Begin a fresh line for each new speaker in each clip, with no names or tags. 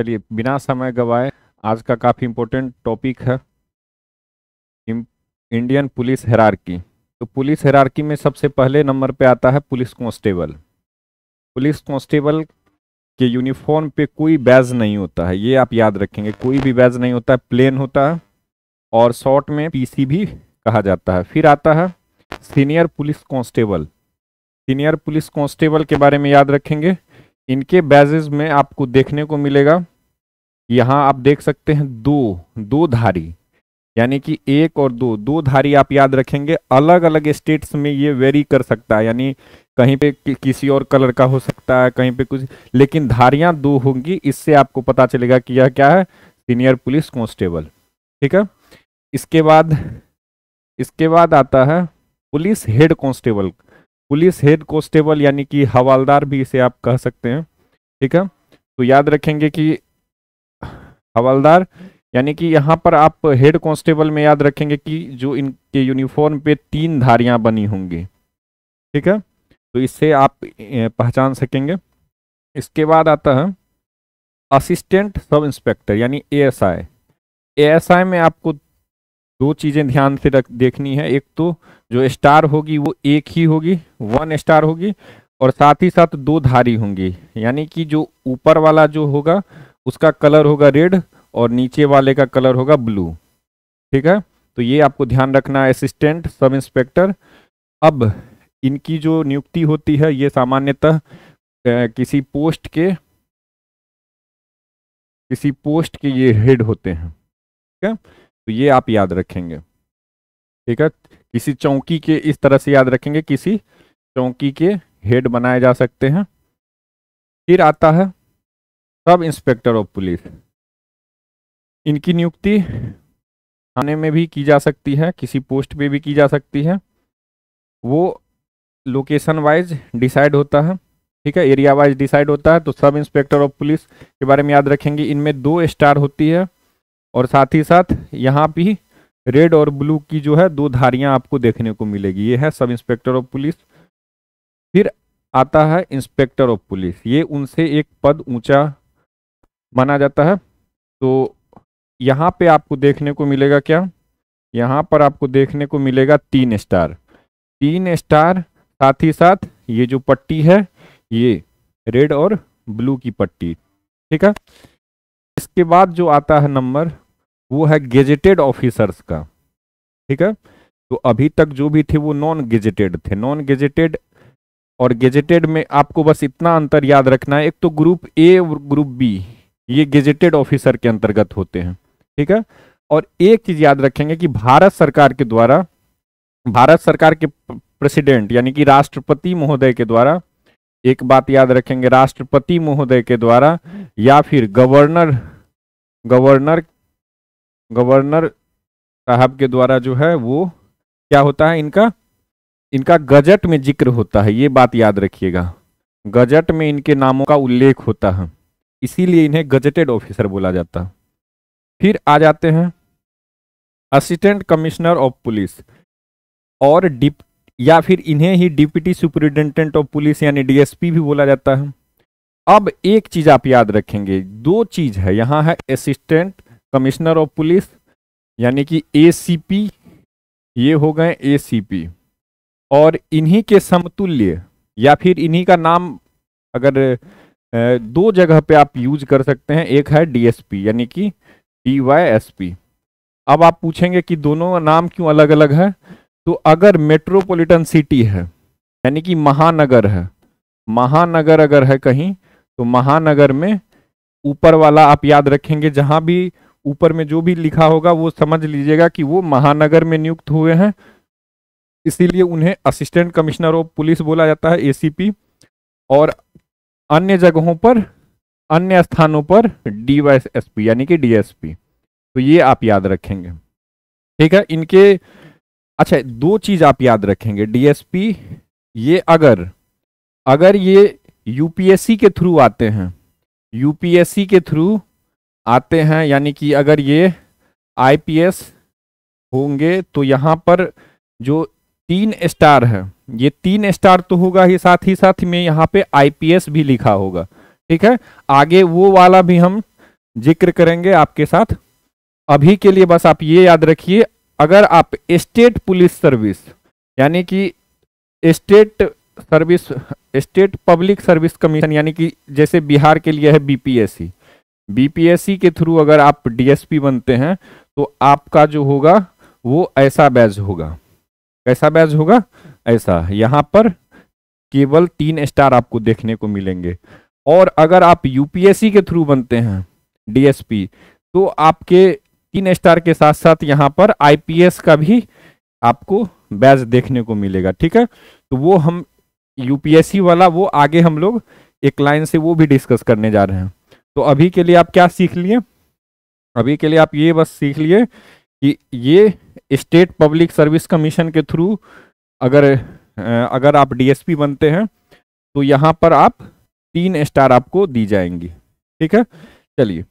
चलिए बिना समय गवाए आज का काफ़ी इम्पोर्टेंट टॉपिक है इंडियन पुलिस हेरारकी तो पुलिस हेरारकी में सबसे पहले नंबर पे आता है पुलिस कांस्टेबल पुलिस कांस्टेबल के यूनिफॉर्म पे कोई बैज नहीं होता है ये आप याद रखेंगे कोई भी बैज नहीं होता है प्लेन होता है और शॉर्ट में पीसी भी कहा जाता है फिर आता है senior police constable senior police constable के बारे में याद रखेंगे इनके बैजेस में आपको देखने को मिलेगा यहाँ आप देख सकते हैं दो दो धारी यानी कि एक और दो दो धारी आप याद रखेंगे अलग अलग स्टेट्स में ये वेरी कर सकता है यानी कहीं पे कि, किसी और कलर का हो सकता है कहीं पे कुछ लेकिन धारियां दो होंगी इससे आपको पता चलेगा कि यह क्या है सीनियर पुलिस कांस्टेबल ठीक है इसके बाद इसके बाद आता है police head constable police head constable यानी कि हवालदार भी इसे आप कह सकते हैं ठीक है तो याद रखेंगे कि हवालदार यानी कि यहाँ पर आप हेड कॉन्स्टेबल में याद रखेंगे कि जो इनके यूनिफॉर्म पे तीन धारियाँ बनी होंगी ठीक है तो इससे आप पहचान सकेंगे इसके बाद आता है असिस्टेंट सब इंस्पेक्टर यानी एएसआई एएसआई में आपको दो चीज़ें ध्यान से रख देखनी है एक तो जो स्टार होगी वो एक ही होगी वन स्टार होगी और साथ ही साथ दो धारी होंगी यानी कि जो ऊपर वाला जो होगा उसका कलर होगा रेड और नीचे वाले का कलर होगा ब्लू ठीक है तो ये आपको ध्यान रखना है असिस्टेंट सब इंस्पेक्टर अब इनकी जो नियुक्ति होती है ये सामान्यतः किसी पोस्ट के किसी पोस्ट के ये हेड होते हैं ठीक है तो ये आप याद रखेंगे ठीक है किसी चौकी के इस तरह से याद रखेंगे किसी चौकी के हेड बनाए जा सकते हैं फिर आता है सब इंस्पेक्टर ऑफ पुलिस इनकी नियुक्ति थाने में भी की जा सकती है किसी पोस्ट पे भी की जा सकती है वो लोकेशन वाइज डिसाइड होता है ठीक है एरिया वाइज डिसाइड होता है तो सब इंस्पेक्टर ऑफ पुलिस के बारे में याद रखेंगे इनमें दो स्टार होती है और साथ ही साथ यहाँ भी रेड और ब्लू की जो है दो धारियां आपको देखने को मिलेगी ये है सब इंस्पेक्टर ऑफ पुलिस फिर आता है इंस्पेक्टर ऑफ पुलिस ये उनसे एक पद ऊंचा माना जाता है तो यहाँ पे आपको देखने को मिलेगा क्या यहाँ पर आपको देखने को मिलेगा तीन स्टार तीन स्टार साथ ही साथ ये जो पट्टी है ये रेड और ब्लू की पट्टी ठीक है इसके बाद जो आता है नंबर वो है गेजेटेड ऑफिसर्स का ठीक है तो अभी तक जो भी थे वो नॉन गेजेटेड थे नॉन गेजेटेड और गेजेटेड में आपको बस इतना अंतर याद रखना है एक तो ग्रुप ए और ग्रुप बी ये गेजेटेड ऑफिसर के अंतर्गत होते हैं ठीक है और एक चीज याद रखेंगे कि भारत सरकार के द्वारा भारत सरकार के प्रेसिडेंट यानी कि राष्ट्रपति महोदय के द्वारा एक बात याद रखेंगे राष्ट्रपति महोदय के द्वारा या फिर गवर्नर गवर्नर गवर्नर साहब के द्वारा जो है वो क्या होता है इनका इनका गजट में जिक्र होता है ये बात याद रखिएगा गजट में इनके नामों का उल्लेख होता है इसीलिए इन्हें गजटेड ऑफिसर बोला जाता है फिर आ जाते हैं असिस्टेंट कमिश्नर ऑफ पुलिस और डिप या फिर इन्हें ही डिप्टी सुपरिटेंडेंट ऑफ पुलिस यानी डीएसपी भी बोला जाता है अब एक चीज आप याद रखेंगे दो चीज है यहाँ है असिस्टेंट कमिश्नर ऑफ पुलिस यानी कि एसीपी ये हो गए एसीपी और इन्हीं के समतुल्य या फिर इन्हीं का नाम अगर दो जगह पे आप यूज कर सकते हैं एक है डीएसपी यानी कि डी वाई एस पी अब आप पूछेंगे कि दोनों नाम क्यों अलग अलग है तो अगर मेट्रोपॉलिटन सिटी है यानी कि महानगर है महानगर अगर है कहीं तो महानगर में ऊपर वाला आप याद रखेंगे जहां भी ऊपर में जो भी लिखा होगा वो समझ लीजिएगा कि वो महानगर में नियुक्त हुए हैं इसीलिए उन्हें असिस्टेंट कमिश्नर ऑफ पुलिस बोला जाता है ए और अन्य जगहों पर अन्य स्थानों पर डी पी यानी कि डीएसपी तो ये आप याद रखेंगे ठीक है इनके अच्छा दो चीज आप याद रखेंगे डीएसपी ये अगर अगर ये यूपीएससी के थ्रू आते हैं यूपीएससी के थ्रू आते हैं यानी कि अगर ये आईपीएस होंगे तो यहाँ पर जो तीन स्टार है ये तीन स्टार तो होगा ही साथ ही साथ में यहाँ पे आईपीएस भी लिखा होगा ठीक है आगे वो वाला भी हम जिक्र करेंगे आपके साथ अभी के लिए बस आप ये याद रखिए अगर आप स्टेट पुलिस सर्विस यानी कि state service state public service commission यानी कि जैसे बिहार के लिए है बीपीएससी बीपीएससी के थ्रू अगर आप डीएसपी बनते हैं तो आपका जो होगा वो ऐसा बैज होगा कैसा बैज होगा ऐसा यहाँ पर केवल तीन स्टार आपको देखने को मिलेंगे और अगर आप यूपीएससी के थ्रू बनते हैं डीएसपी तो आपके तीन स्टार के साथ साथ यहाँ पर आईपीएस का भी आपको बैज देखने को मिलेगा ठीक है तो वो हम यूपीएससी वाला वो आगे हम लोग एक लाइन से वो भी डिस्कस करने जा रहे हैं तो अभी के लिए आप क्या सीख लिए अभी के लिए आप ये बस सीख लिए कि ये स्टेट पब्लिक सर्विस कमीशन के थ्रू अगर अगर आप डीएसपी बनते हैं तो यहाँ पर आप तीन स्टार आपको दी जाएंगी ठीक है चलिए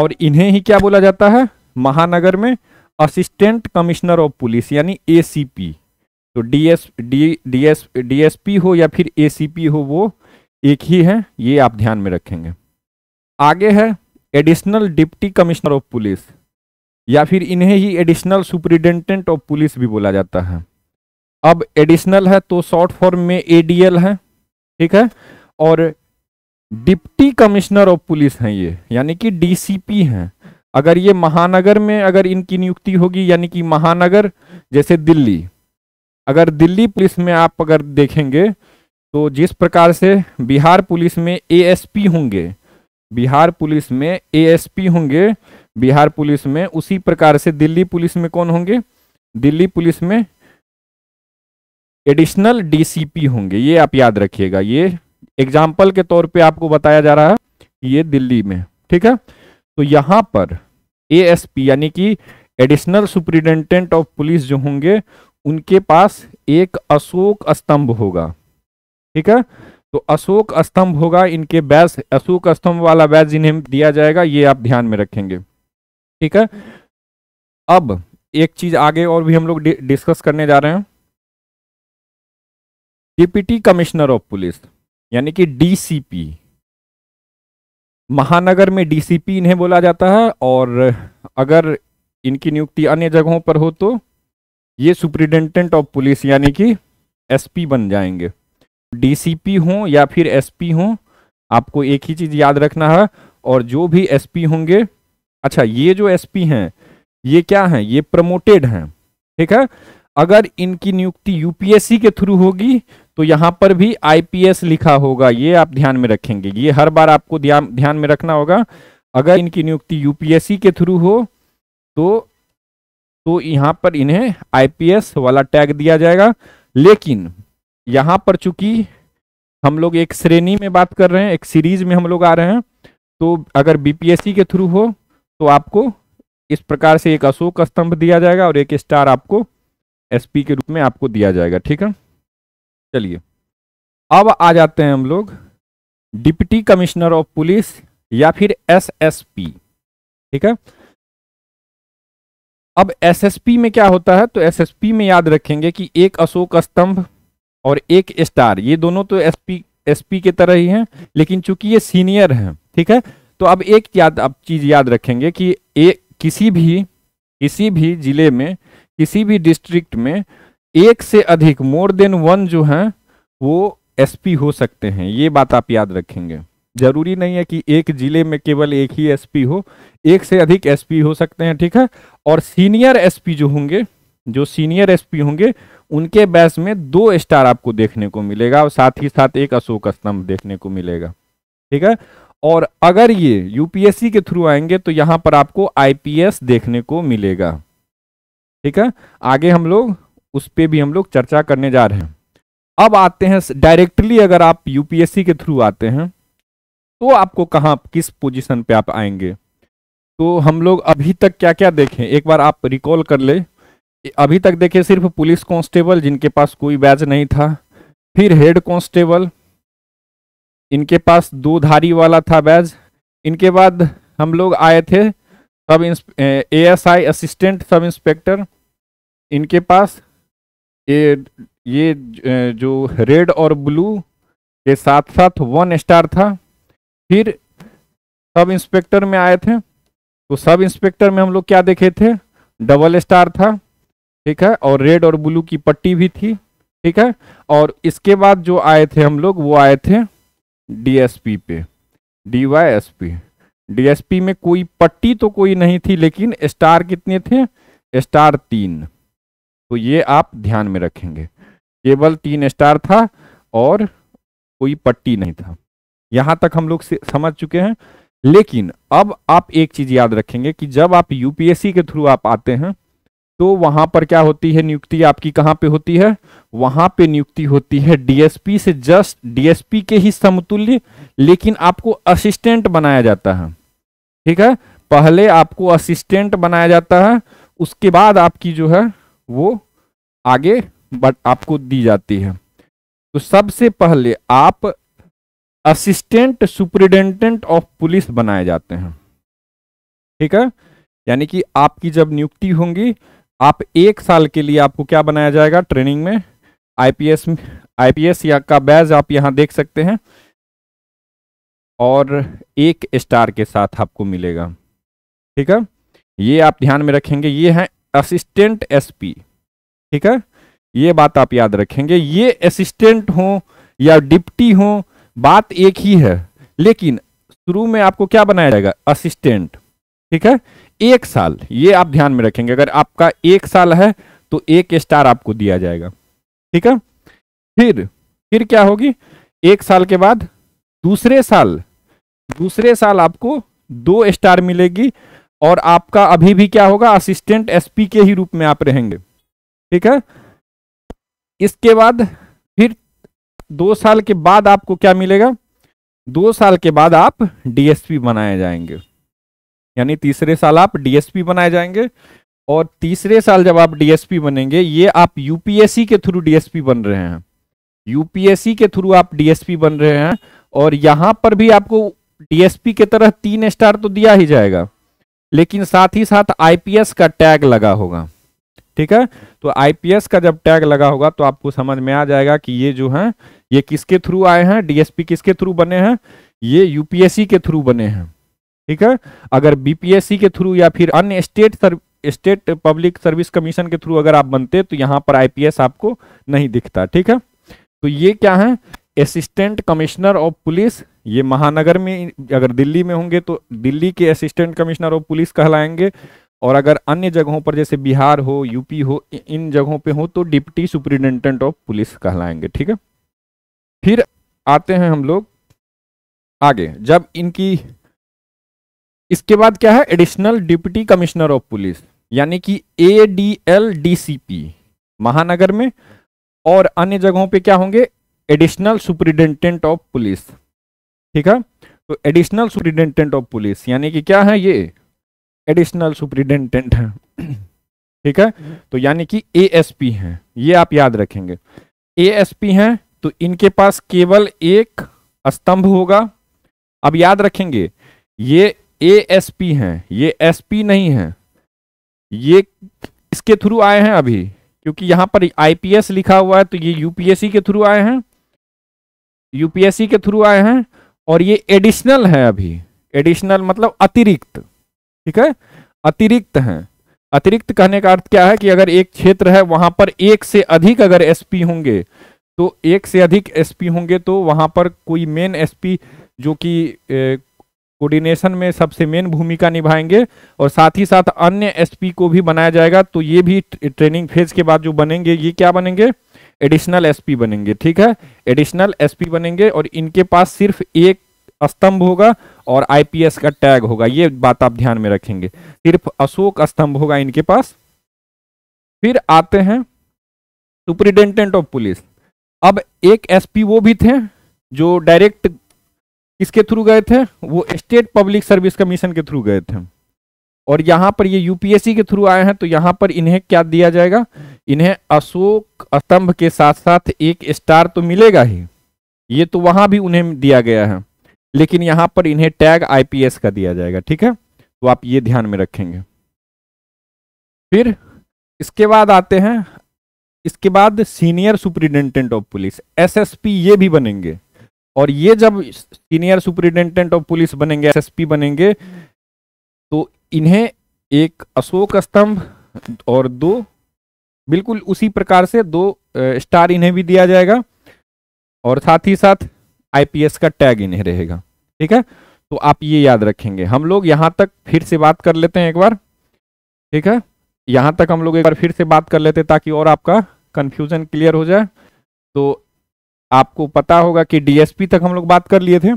और इन्हें ही क्या बोला जाता है महानगर में असिस्टेंट कमिश्नर ऑफ पुलिस यानी एसीपी तो डीएस डी डीएस डीएसपी हो या फिर एसीपी हो वो एक ही है ये आप ध्यान में रखेंगे आगे है additional deputy commissioner of police या फिर इन्हें ही एडिशनल सुप्रिटेंडेंट ऑफ पुलिस भी बोला जाता है अब एडिशनल है तो शॉर्ट फॉर्म में एडीएल है ठीक है और डिप्टी कमिश्नर ऑफ पुलिस हैं ये यानी कि डीसीपी हैं अगर ये महानगर में अगर इनकी नियुक्ति होगी यानी कि महानगर जैसे दिल्ली अगर दिल्ली पुलिस में आप अगर देखेंगे तो जिस प्रकार से बिहार पुलिस में एएसपी होंगे बिहार पुलिस में एएसपी होंगे बिहार पुलिस में उसी प्रकार से दिल्ली पुलिस में कौन होंगे दिल्ली पुलिस में एडिशनल डीसीपी होंगे ये आप याद रखिएगा ये एग्जाम्पल के तौर पे आपको बताया जा रहा है ये दिल्ली में ठीक है तो यहाँ पर एएसपी यानी कि एडिशनल सुप्रिंटेंडेंट ऑफ पुलिस जो होंगे उनके पास एक अशोक स्तंभ होगा ठीक है तो अशोक स्तंभ होगा इनके बैस अशोक स्तंभ वाला बैस इन्हें दिया जाएगा ये आप ध्यान में रखेंगे ठीक है अब एक चीज आगे और भी हम लोग डिस्कस करने जा रहे हैं डिप्टी कमिश्नर ऑफ पुलिस यानी कि डीसीपी महानगर में डीसीपी इन्हें बोला जाता है और अगर इनकी नियुक्ति अन्य जगहों पर हो तो ये सुप्रिंटेंडेंट ऑफ पुलिस यानी कि एसपी बन जाएंगे डीसीपी हो या फिर एसपी हो आपको एक ही चीज याद रखना है और जो भी एसपी होंगे अच्छा ये जो एसपी हैं ये क्या हैं ये प्रमोटेड हैं ठीक है अगर इनकी नियुक्ति यूपीएससी के थ्रू होगी तो यहां पर भी आईपीएस लिखा होगा ये आप ध्यान में रखेंगे ये हर बार आपको ध्यान में रखना होगा अगर इनकी नियुक्ति यूपीएससी के थ्रू हो तो तो यहां पर इन्हें आईपीएस वाला टैग दिया जाएगा लेकिन यहां पर चूंकि हम लोग एक श्रेणी में बात कर रहे हैं एक सीरीज में हम लोग आ रहे हैं तो अगर बीपीएससी के थ्रू हो तो आपको इस प्रकार से एक अशोक स्तंभ दिया जाएगा और एक स्टार आपको एसपी के रूप में आपको दिया जाएगा ठीक है चलिए अब आ जाते हैं हम लोग डिप्टी कमिश्नर ऑफ पुलिस या फिर एसएसपी ठीक है अब एसएसपी में क्या होता है तो एसएसपी में याद रखेंगे कि एक अशोक स्तंभ और एक स्टार ये दोनों तो एसपी एसपी के तरह ही हैं लेकिन चूंकि ये सीनियर हैं ठीक है तो अब एक याद आप चीज याद रखेंगे कि ए किसी भी किसी भी जिले में किसी भी डिस्ट्रिक्ट में एक से अधिक मोर देन वन जो हैं वो एसपी हो सकते हैं ये बात आप याद रखेंगे जरूरी नहीं है कि एक जिले में केवल एक ही एसपी हो एक से अधिक एसपी हो सकते हैं ठीक है और सीनियर एसपी जो होंगे जो सीनियर एसपी होंगे उनके बैच में दो स्टार आपको देखने को मिलेगा और साथ ही साथ एक अशोक स्तंभ देखने को मिलेगा ठीक है और अगर ये यूपीएससी के थ्रू आएंगे तो यहाँ पर आपको आईपीएस देखने को मिलेगा ठीक है आगे हम लोग उस पर भी हम लोग चर्चा करने जा रहे हैं अब आते हैं डायरेक्टली अगर आप यूपीएससी के थ्रू आते हैं तो आपको कहाँ किस पोजीशन पे आप आएंगे तो हम लोग अभी तक क्या क्या देखें एक बार आप रिकॉल कर ले अभी तक देखिए सिर्फ पुलिस कांस्टेबल जिनके पास कोई बैज नहीं था फिर हेड कांस्टेबल इनके पास दो धारी वाला था बैज इनके बाद हम लोग आए थे सब ए एस आई असिस्टेंट सब इंस्पेक्टर इनके पास ये ये जो रेड और ब्लू के साथ साथ वन स्टार था फिर सब इंस्पेक्टर में आए थे तो सब इंस्पेक्टर में हम लोग क्या देखे थे डबल स्टार था ठीक है और रेड और ब्लू की पट्टी भी थी ठीक है और इसके बाद जो आए थे हम लोग वो आए थे डीएसपी पे D Y S P DSP में कोई पट्टी तो कोई नहीं थी लेकिन स्टार कितने थे स्टार तीन तो ये आप ध्यान में रखेंगे केवल तीन स्टार था और कोई पट्टी नहीं था यहां तक हम लोग समझ चुके हैं लेकिन अब आप एक चीज याद रखेंगे कि जब आप यूपीएससी के थ्रू आप आते हैं तो वहां पर क्या होती है नियुक्ति आपकी कहां पे होती है वहां पे नियुक्ति होती है डीएसपी से जस्ट डीएसपी के ही समतुल्य लेकिन आपको असिस्टेंट बनाया जाता है ठीक है पहले आपको असिस्टेंट बनाया जाता है उसके बाद आपकी जो है वो आगे बट आपको दी जाती है तो सबसे पहले आप असिस्टेंट सुप्रिटेंडेंट ऑफ पुलिस बनाए जाते हैं ठीक है यानी कि आपकी जब नियुक्ति होंगी आप एक साल के लिए आपको क्या बनाया जाएगा ट्रेनिंग में आईपीएस आईपीएस या का बैज आप यहां देख सकते हैं और एक स्टार के साथ आपको मिलेगा ठीक है ये आप ध्यान में रखेंगे ये है असिस्टेंट एसपी ठीक है ये बात आप याद रखेंगे ये असिस्टेंट हो या डिप्टी हो बात एक ही है लेकिन शुरू में आपको क्या बनाया जाएगा असिस्टेंट ठीक है एक साल ये आप ध्यान में रखेंगे अगर आपका एक साल है तो एक स्टार आपको दिया जाएगा ठीक है फिर फिर क्या होगी एक साल के बाद दूसरे साल दूसरे साल आपको दो स्टार मिलेगी और आपका अभी भी क्या होगा असिस्टेंट एसपी के ही रूप में आप रहेंगे ठीक है इसके बाद फिर दो साल के बाद आपको क्या मिलेगा दो साल के बाद आप डीएसपी बनाए जाएंगे यानी तीसरे साल आप डीएसपी बनाए जाएंगे और तीसरे साल जब आप डीएसपी बनेंगे ये आप यूपीएससी के थ्रू डीएसपी बन रहे हैं यूपीएससी के थ्रू आप डीएसपी बन रहे हैं और यहां पर भी आपको डीएसपी के तरह तीन स्टार तो दिया ही जाएगा लेकिन साथ ही साथ आईपीएस का टैग लगा होगा ठीक है तो आईपीएस का जब टैग लगा होगा तो आपको समझ में आ जाएगा कि ये जो है ये किसके थ्रू आए हैं डीएसपी किसके थ्रू बने हैं ये यूपीएससी के थ्रू बने हैं ठीक है अगर बीपीएससी के थ्रू या फिर अन्य state state public service commission के थ्रू अगर आप बनते तो यहाँ पर आईपीएस आपको नहीं दिखता ठीक है तो ये क्या है असिस्टेंट कमिश्नर ऑफ पुलिस ये महानगर में अगर दिल्ली में होंगे तो दिल्ली के असिस्टेंट कमिश्नर ऑफ पुलिस कहलाएंगे और अगर अन्य जगहों पर जैसे बिहार हो यूपी हो इन जगहों पे हो तो डिप्टी सुपरिटेंडेंट ऑफ पुलिस कहलाएंगे ठीक है फिर आते हैं हम लोग आगे जब इनकी इसके बाद क्या है additional deputy commissioner of police यानी कि A D L D C P महानगर में और अन्य जगहों पे क्या होंगे एडिशनल सुप्रिटेंडेंट ऑफ पुलिस ठीक है तो एडिशनल सुप्रिटेंडेंट ऑफ पुलिस यानी कि क्या है ये एडिशनल सुप्रिटेंडेंट है ठीक है तो यानी कि ए एस पी हैं ये आप याद रखेंगे ए एस पी हैं तो इनके पास केवल एक स्तंभ होगा अब याद रखेंगे ये एएसपी हैं ये एसपी नहीं हैं ये इसके थ्रू आए हैं अभी क्योंकि यहां पर आईपीएस लिखा हुआ है तो ये यूपीएससी के थ्रू आए हैं यूपीएससी के थ्रू आए हैं और ये एडिशनल है अभी एडिशनल मतलब अतिरिक्त ठीक है अतिरिक्त हैं अतिरिक्त कहने का अर्थ क्या है कि अगर एक क्षेत्र है वहां पर एक से अधिक अगर एसपी होंगे तो एक से अधिक एसपी होंगे तो वहां पर कोई मेन एसपी जो कि कोऑर्डिनेशन में सबसे मेन भूमिका निभाएंगे और साथ ही साथ अन्य एसपी को भी बनाया जाएगा तो ये भी ट्रेनिंग फेज के बाद जो बनेंगे ये क्या बनेंगे एडिशनल एसपी बनेंगे ठीक है एडिशनल एसपी बनेंगे और इनके पास सिर्फ एक स्तंभ होगा और आईपीएस का टैग होगा ये बात आप ध्यान में रखेंगे सिर्फ अशोक स्तंभ होगा इनके पास फिर आते हैं सुपरिटेंडेंट ऑफ पुलिस अब एक एसपी वो भी थे जो डायरेक्ट किसके थ्रू गए थे वो स्टेट पब्लिक सर्विस कमीशन के थ्रू गए थे और यहाँ पर ये यूपीएससी के थ्रू आए हैं तो यहाँ पर इन्हें क्या दिया जाएगा इन्हें अशोक स्तंभ के साथ साथ एक स्टार तो मिलेगा ही ये तो वहां भी उन्हें दिया गया है लेकिन यहाँ पर इन्हें टैग आईपीएस का दिया जाएगा ठीक है तो आप ये ध्यान में रखेंगे फिर इसके बाद आते हैं इसके बाद senior superintendent of police SSP ये भी बनेंगे और ये जब सीनियर सुपरिटेंडेंट ऑफ पुलिस बनेंगे एसएसपी बनेंगे तो इन्हें एक अशोक स्तंभ और दो बिल्कुल उसी प्रकार से दो स्टार इन्हें भी दिया जाएगा और साथ ही साथ आईपीएस का टैग इन्हें रहेगा ठीक है तो आप ये याद रखेंगे हम लोग यहाँ तक फिर से बात कर लेते हैं एक बार ठीक है यहाँ तक हम लोग एक बार फिर से बात कर लेते हैं ताकि और आपका कन्फ्यूजन क्लियर हो जाए तो आपको पता होगा कि डीएसपी तक हम लोग बात कर लिए थे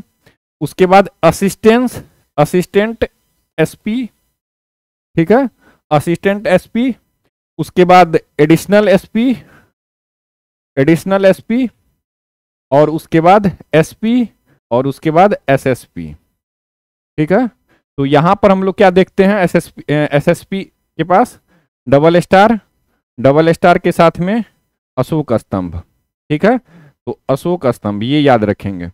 उसके बाद असिस्टेंस असिस्टेंट एसपी ठीक है असिस्टेंट एसपी उसके बाद एडिशनल एसपी एडिशनल एसपी और उसके बाद एसपी और उसके बाद एसएसपी ठीक है तो यहां पर हम लोग क्या देखते हैं एसएसपी एसएसपी के पास डबल स्टार डबल स्टार के साथ में अशोक स्तंभ ठीक है तो अशोक स्तंभ ये याद रखेंगे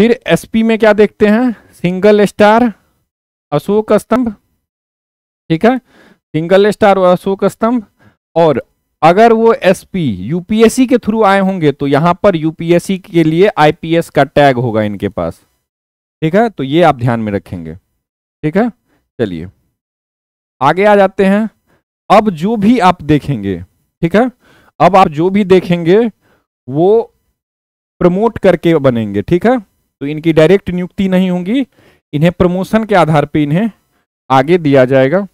फिर एसपी में क्या देखते हैं सिंगल स्टार अशोक स्तंभ ठीक है सिंगल स्टार और अशोक स्तंभ और अगर वो एसपी यूपीएससी के थ्रू आए होंगे तो यहां पर यूपीएससी के लिए आईपीएस का टैग होगा इनके पास ठीक है तो ये आप ध्यान में रखेंगे ठीक है चलिए आगे आ जाते हैं अब जो भी आप देखेंगे ठीक है अब आप जो भी देखेंगे वो प्रमोट करके बनेंगे ठीक है तो इनकी डायरेक्ट नियुक्ति नहीं होंगी इन्हें प्रमोशन के आधार पे इन्हें आगे दिया जाएगा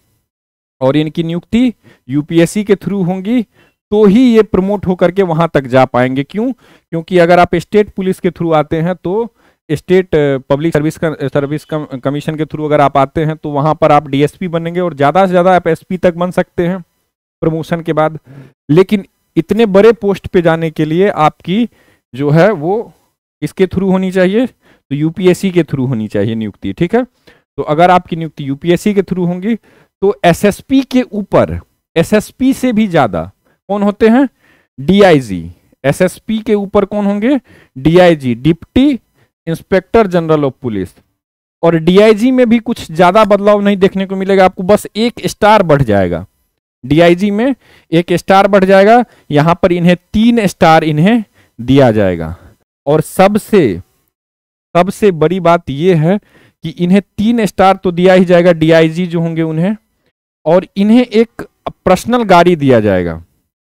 और इनकी नियुक्ति यूपीएससी के थ्रू होंगी तो ही ये प्रमोट होकर के वहां तक जा पाएंगे क्यों क्योंकि अगर आप स्टेट पुलिस के थ्रू आते हैं तो state public service service commission के थ्रू अगर आप आते हैं तो वहां पर आप डीएसपी बनेंगे और ज्यादा से ज्यादा आप एसपी तक बन सकते हैं प्रमोशन के बाद लेकिन इतने बड़े पोस्ट पे जाने के लिए आपकी जो है वो इसके थ्रू होनी चाहिए तो यूपीएससी के थ्रू होनी चाहिए नियुक्ति ठीक है तो अगर आपकी नियुक्ति यूपीएससी के थ्रू होंगी तो एसएसपी के ऊपर एसएसपी से भी ज्यादा कौन होते हैं डीआईजी एसएसपी के ऊपर कौन होंगे DIG deputy inspector general of police और डीआईजी में भी कुछ ज्यादा बदलाव नहीं देखने को मिलेगा आपको बस एक स्टार बढ़ जाएगा डीआईजी में एक स्टार बढ़ जाएगा यहां पर इन्हें तीन स्टार इन्हें दिया जाएगा और सबसे सबसे बड़ी बात यह है कि इन्हें तीन स्टार तो दिया ही जाएगा डीआईजी जो होंगे उन्हें और इन्हें एक पर्सनल गाड़ी दिया जाएगा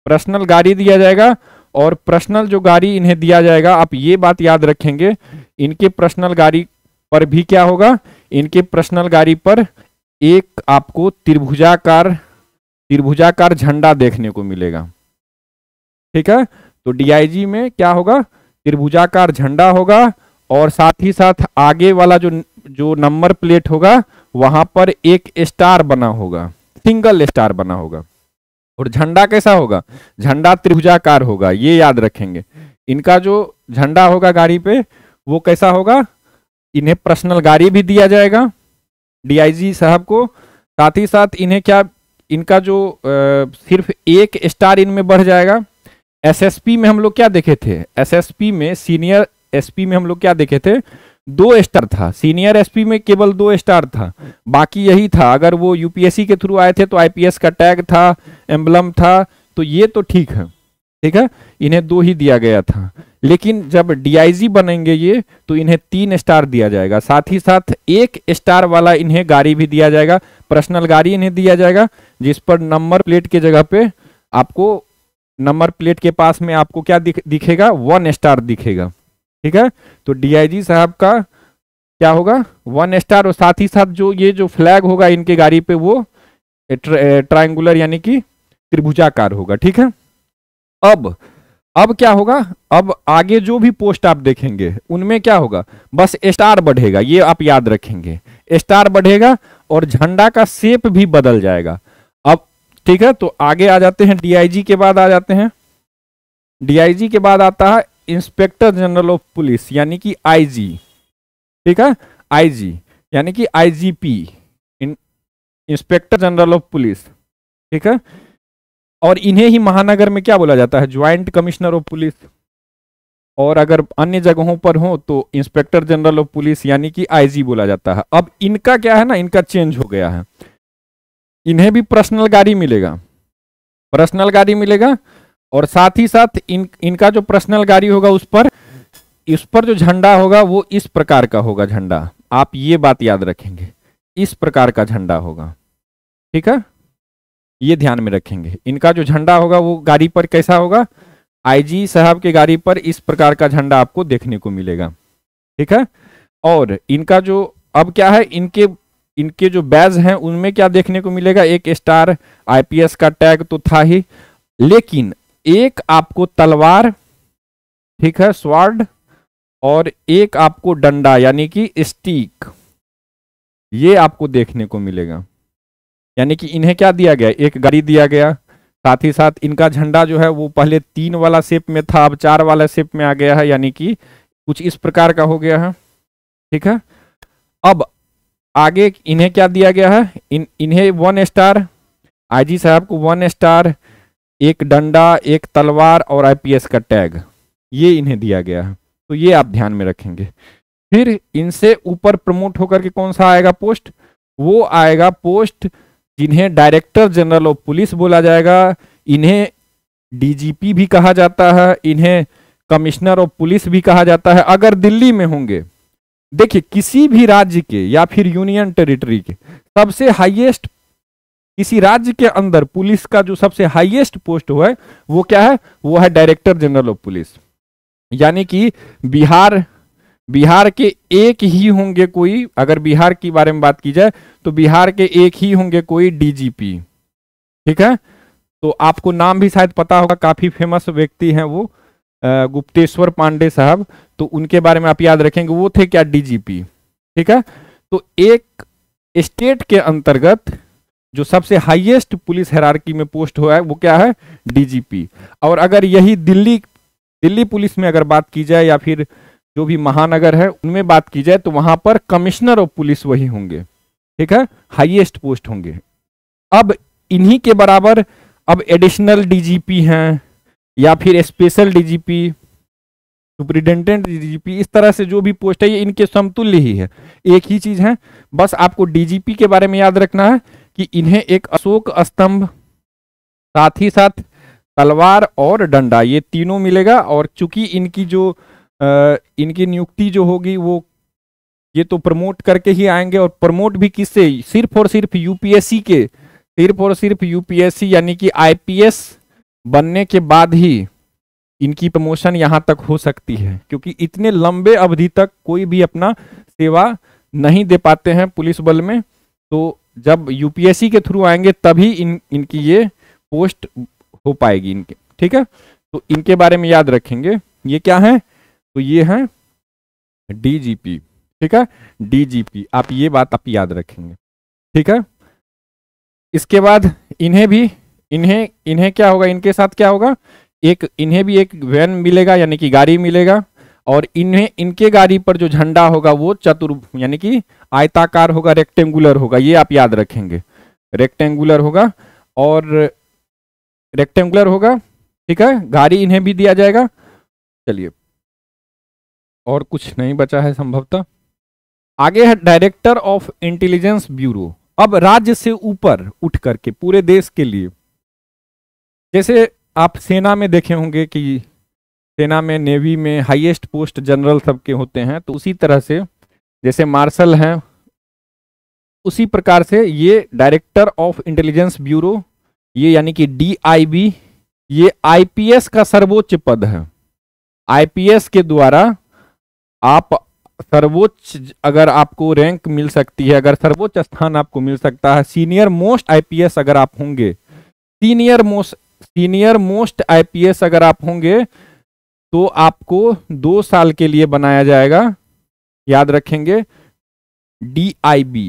पर्सनल गाड़ी दिया जाएगा और पर्सनल जो गाड़ी इन्हें दिया जाएगा आप ये बात याद रखेंगे इनके पर्सनल गाड़ी पर भी क्या होगा इनके पर्सनल गाड़ी पर एक आपको त्रिभुजाकार त्रिभुजाकार झंडा देखने को मिलेगा ठीक है तो डीआईजी में क्या होगा त्रिभुजाकार झंडा होगा और साथ ही साथ आगे वाला जो जो नंबर प्लेट होगा वहां पर एक स्टार बना होगा सिंगल स्टार बना होगा और झंडा कैसा होगा झंडा त्रिभुजाकार होगा ये याद रखेंगे इनका जो झंडा होगा गाड़ी पे वो कैसा होगा इन्हें पर्सनल गाड़ी भी दिया जाएगा डीआईजी साहब को साथ ही साथ इन्हें क्या इनका जो सिर्फ एक स्टार इनमें बढ़ जाएगा एसएसपी में हम लोग क्या देखे थे एसएसपी में सीनियर एसपी में हम लोग क्या देखे थे दो स्टार था सीनियर एसपी में केवल दो स्टार था बाकी यही था अगर वो यूपीएससी के थ्रू आए थे तो आईपीएस का टैग था एम्बलम था तो ये तो ठीक है ठीक है इन्हें दो ही दिया गया था लेकिन जब डीआईजी बनेंगे ये तो इन्हें तीन स्टार दिया जाएगा साथ ही साथ एक स्टार वाला इन्हें गाड़ी भी दिया जाएगा पर्सनल गाड़ी इन्हें दिया जाएगा जिस पर नंबर प्लेट के जगह पे आपको नंबर प्लेट के पास में आपको क्या दिख, दिखेगा वन स्टार दिखेगा ठीक है तो डीआईजी साहब का क्या होगा वन स्टार और साथ ही साथ जो ये जो फ्लैग होगा इनके गाड़ी पे वो ट्राइंगुलर यानी कि त्रिभुजाकार होगा ठीक है अब अब क्या होगा अब आगे जो भी पोस्ट आप देखेंगे उनमें क्या होगा बस स्टार बढ़ेगा ये आप याद रखेंगे स्टार बढ़ेगा और झंडा का सेप भी बदल जाएगा अब ठीक है तो आगे आ जाते हैं डीआईजी के बाद आ जाते हैं डीआईजी के बाद आता है इंस्पेक्टर जनरल ऑफ पुलिस यानी कि आईजी ठीक है आईजी यानी कि IGP inspector general of police ठीक है और इन्हें ही महानगर में क्या बोला जाता है ज्वाइंट कमिश्नर ऑफ पुलिस और अगर अन्य जगहों पर हो तो इंस्पेक्टर जनरल ऑफ पुलिस यानी कि आईजी बोला जाता है अब इनका क्या है ना इनका चेंज हो गया है इन्हें भी पर्सनल गाड़ी मिलेगा पर्सनल गाड़ी मिलेगा और साथ ही साथ इन इनका जो पर्सनल गाड़ी होगा उस पर इस पर जो झंडा होगा वो इस प्रकार का होगा झंडा आप ये बात याद रखेंगे इस प्रकार का झंडा होगा ठीक है ये ध्यान में रखेंगे इनका जो झंडा होगा वो गाड़ी पर कैसा होगा आईजी साहब के गाड़ी पर इस प्रकार का झंडा आपको देखने को मिलेगा ठीक है और इनका जो अब क्या है इनके इनके जो बैज हैं उनमें क्या देखने को मिलेगा एक स्टार आईपीएस का टैग तो था ही लेकिन एक आपको तलवार ठीक है स्वार्ड और एक आपको डंडा यानी कि स्टीक ये आपको देखने को मिलेगा यानी कि इन्हें क्या दिया गया एक गाड़ी दिया गया साथ ही साथ इनका झंडा जो है वो पहले तीन वाला शेप में था अब चार वाला शेप में आ गया है यानी कि कुछ इस प्रकार का हो गया है ठीक है अब आगे इन्हें क्या दिया गया है इन इन्हें वन स्टार आईजी साहब को वन स्टार एक डंडा एक तलवार और आईपीएस का टैग ये इन्हें दिया गया है तो ये आप ध्यान में रखेंगे फिर इनसे ऊपर प्रमोट होकर के कौन सा आएगा पोस्ट वो आएगा पोस्ट जिन्हें डायरेक्टर जनरल ऑफ पुलिस बोला जाएगा इन्हें डीजीपी भी कहा जाता है इन्हें कमिश्नर ऑफ पुलिस भी कहा जाता है अगर दिल्ली में होंगे देखिए किसी भी राज्य के या फिर यूनियन टेरिटरी के सबसे हाईएस्ट किसी राज्य के अंदर पुलिस का जो सबसे हाईएस्ट पोस्ट हुआ है वो क्या है वो है डायरेक्टर जनरल ऑफ पुलिस यानी कि बिहार बिहार के एक ही होंगे कोई अगर बिहार के बारे में बात की जाए तो बिहार के एक ही होंगे कोई डीजीपी ठीक है तो आपको नाम भी शायद पता होगा काफी फेमस व्यक्ति हैं वो गुप्तेश्वर पांडे साहब तो उनके बारे में आप याद रखेंगे वो थे क्या डीजीपी ठीक है तो एक स्टेट के अंतर्गत जो सबसे हाईएस्ट पुलिस हेरारकी में पोस्ट हुआ है वो क्या है डीजीपी और अगर यही दिल्ली दिल्ली पुलिस में अगर बात की जाए या फिर जो भी महानगर है उनमें बात की जाए तो वहां पर कमिश्नर ऑफ पुलिस वही होंगे ठीक है हाईएस्ट पोस्ट होंगे अब इन्हीं के बराबर अब एडिशनल डीजीपी हैं या फिर स्पेशल डीजीपी सुप्रिंटेंडेंट डीजीपी इस तरह से जो भी पोस्ट है ये इनके समतुल्य ही है एक ही चीज है बस आपको डीजीपी के बारे में याद रखना है कि इन्हें एक अशोक स्तंभ साथ ही साथ तलवार और डंडा ये तीनों मिलेगा और चूंकि इनकी जो इनकी नियुक्ति जो होगी वो ये तो प्रमोट करके ही आएंगे और प्रमोट भी किससे सिर्फ और सिर्फ यूपीएससी के सिर्फ और सिर्फ यूपीएससी यानी कि आईपीएस बनने के बाद ही इनकी प्रमोशन यहाँ तक हो सकती है क्योंकि इतने लंबे अवधि तक कोई भी अपना सेवा नहीं दे पाते हैं पुलिस बल में तो जब यूपीएससी के थ्रू आएंगे तभी इन इनकी ये पोस्ट हो पाएगी इनके ठीक है तो इनके बारे में याद रखेंगे ये क्या है तो ये है डीजीपी ठीक है डीजीपी आप ये बात आप याद रखेंगे ठीक है इसके बाद इन्हें भी इन्हें इन्हें क्या होगा इनके साथ क्या होगा एक इन्हें भी एक वैन मिलेगा यानी कि गाड़ी मिलेगा और इन्हें इनके गाड़ी पर जो झंडा होगा वो चतुर् यानी कि आयताकार होगा रेक्टेंगुलर होगा ये आप याद रखेंगे रेक्टेंगुलर होगा और रेक्टेंगुलर होगा ठीक है गाड़ी इन्हें भी दिया जाएगा चलिए और कुछ नहीं बचा है संभवतः आगे है डायरेक्टर ऑफ इंटेलिजेंस ब्यूरो अब राज्य से ऊपर उठ करके पूरे देश के लिए जैसे आप सेना में देखे होंगे कि सेना में नेवी में हाईएस्ट पोस्ट जनरल सबके होते हैं तो उसी तरह से जैसे मार्शल हैं उसी प्रकार से ये डायरेक्टर ऑफ इंटेलिजेंस ब्यूरो ये यानी कि डीआईबी ये आईपीएस का सर्वोच्च पद है आईपीएस के द्वारा आप सर्वोच्च अगर आपको रैंक मिल सकती है अगर सर्वोच्च स्थान आपको मिल सकता है सीनियर मोस्ट आईपीएस अगर आप होंगे senior most senior most IPS अगर आप होंगे तो आपको दो साल के लिए बनाया जाएगा याद रखेंगे डीआईबी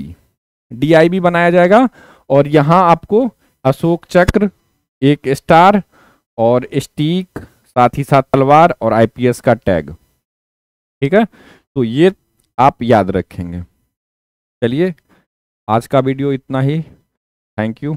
डीआईबी बनाया जाएगा और यहां आपको अशोक चक्र एक स्टार और स्टीक साथ ही साथ तलवार और आईपीएस का टैग ठीक है तो ये आप याद रखेंगे चलिए आज का वीडियो इतना ही थैंक यू